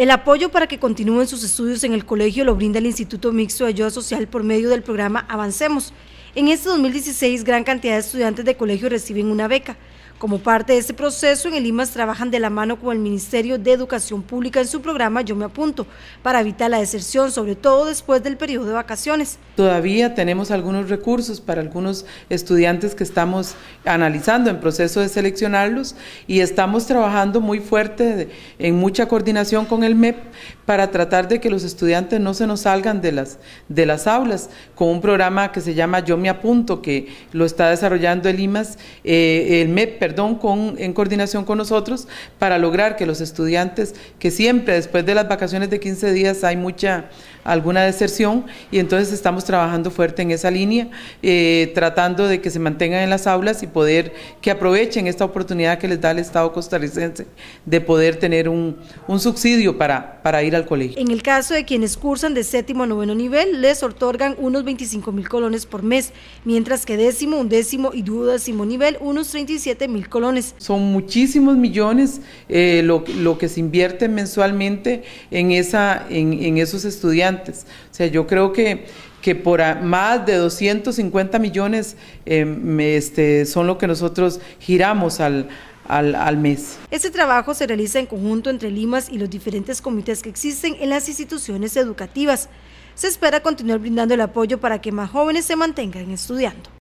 El apoyo para que continúen sus estudios en el colegio lo brinda el Instituto Mixto de Ayuda Social por medio del programa Avancemos, en este 2016, gran cantidad de estudiantes de colegio reciben una beca. Como parte de este proceso, en el IMAS trabajan de la mano con el Ministerio de Educación Pública en su programa Yo me apunto, para evitar la deserción, sobre todo después del periodo de vacaciones. Todavía tenemos algunos recursos para algunos estudiantes que estamos analizando en proceso de seleccionarlos y estamos trabajando muy fuerte en mucha coordinación con el MEP para tratar de que los estudiantes no se nos salgan de las, de las aulas con un programa que se llama Yo me apunto que lo está desarrollando el IMAS, eh, el MEP, perdón, con, en coordinación con nosotros, para lograr que los estudiantes, que siempre después de las vacaciones de 15 días hay mucha alguna deserción y entonces estamos trabajando fuerte en esa línea, eh, tratando de que se mantengan en las aulas y poder que aprovechen esta oportunidad que les da el Estado costarricense de poder tener un, subsidio para, para ir al colegio. En el caso de quienes cursan de séptimo a noveno nivel, les otorgan unos 25 mil colones por mes, mientras que décimo, undécimo y duodécimo nivel, unos 37 mil colones. Son muchísimos millones eh, lo, que se invierte mensualmente en, esa, en esos estudiantes o sea, yo creo que, que por más de 250 millones em, este, son lo que nosotros giramos al, al, al, mes. Este trabajo se realiza en conjunto entre Limas y los diferentes comités que existen en las instituciones educativas. Se espera continuar brindando el apoyo para que más jóvenes se mantengan estudiando.